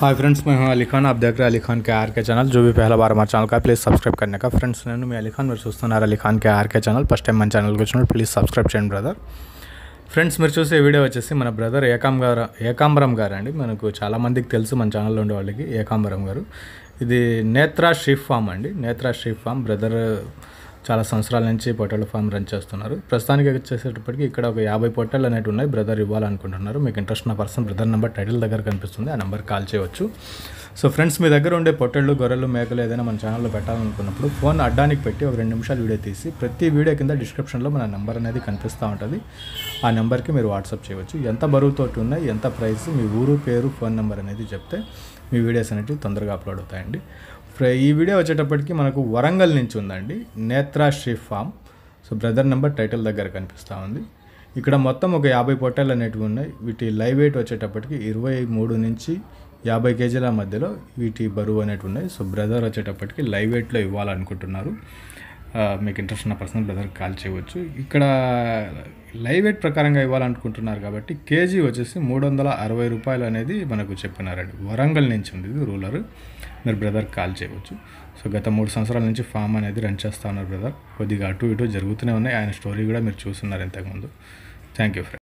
hi friends మేము हूं అబ్ దగ్గర आप K RK channel Ali Khan K R के चैनल जो भी पहला बार ఫ్రెండ్స్ నేను మీ అలీఖాన్ ఖాన్ మీరు చూస్తున్నారు Ali Khan K RK channel first time మన ఛానల్కి వచ్చినప్పుడు ప్లీజ్ సబ్స్క్రైబ్ చేయండి బ్రదర్ ఫ్రెండ్స్ మీరు చూసే వీడియో వచ్చేసి మన బ్రదర్ ఏకాంబర ఏకాంబరం గారు అండి మనకు చాలామందికి తెలుసు మన ఛానల్లో ఉండేవాళ్ళకి ఏకాంబరం గారు ఇది నేత్రా షీఫ్ ఫామ్ అండి నేత్రా షీఫ్ ఫామ్ బ్రదర్ చాలా సంవత్సరాల నుంచి పొట్టేళ్ళ ఫామ్ రన్ చేస్తున్నారు ప్రస్తుతానికి వచ్చేసేటప్పటికి ఇక్కడ ఒక యాభై పొట్టలు అనేవి ఉన్నాయి బ్రదర్ ఇవ్వాలనుకుంటున్నారు మీకు ఇంట్రెస్ట్ ఉన్న పర్సన్ బ్రదర్ నెంబర్ టైటిల్ దగ్గర కనిపిస్తుంది ఆ నెంబర్ కాల్ చేయవచ్చు సో ఫ్రెండ్స్ మీ దగ్గర ఉండే పొట్టళ్ళు గొర్రెలు మేకలు ఏదైనా మన ఛానల్లో పెట్టాలనుకున్నప్పుడు ఫోన్ అడ్డానికి పెట్టి ఒక రెండు నిమిషాలు వీడియో తీసి ప్రతి వీడియో కింద డిస్క్రిప్షన్లో మన నెంబర్ అనేది కనిపిస్తూ ఉంటుంది ఆ నెంబర్కి మీరు వాట్సాప్ చేయవచ్చు ఎంత బరువుతో ఉన్నాయి ఎంత ప్రైస్ మీ ఊరు పేరు ఫోన్ నెంబర్ అనేది చెప్తే మీ వీడియోస్ అనేవి తొందరగా అప్లోడ్ అవుతాయండి ఈ వీడియో వచ్చేటప్పటికి మనకు వరంగల్ నుంచి ఉందండి Netrashri farm so brother number title దగ్గర కనిపిస్తూ ఉంది ఇక్కడ మొత్తం ఒక యాభై పొట్టాలు అనేటివి ఉన్నాయి వీటి లైవ్ వెయిట్ వచ్చేటప్పటికి ఇరవై మూడు నుంచి యాభై కేజీల మధ్యలో వీటి బరువు అనేటివి ఉన్నాయి సో బ్రదర్ వచ్చేటప్పటికి లైవ్ వెయిట్లో ఇవ్వాలనుకుంటున్నారు మీకు ఇంట్రెస్ట్ ఉన్న పర్సన్ బ్రదర్కి కాల్ చేయవచ్చు ఇక్కడ లైవ్ వెయిట్ ప్రకారంగా ఇవ్వాలనుకుంటున్నారు కాబట్టి కేజీ వచ్చేసి మూడు వందల అరవై రూపాయలు అనేది మనకు చెప్పినారండి వరంగల్ నుంచి ఉంది ఇది రూలర్ మీరు బ్రదర్కి కాల్ చేయవచ్చు సో గత మూడు సంవత్సరాల నుంచి ఫామ్ అనేది రన్ చేస్తూ ఉన్నారు బ్రదర్ కొద్దిగా అటు ఇటు జరుగుతూనే ఉన్నాయి ఆయన స్టోరీ కూడా మీరు చూస్తున్నారు ఇంతకుముందు థ్యాంక్ యూ ఫ్రెండ్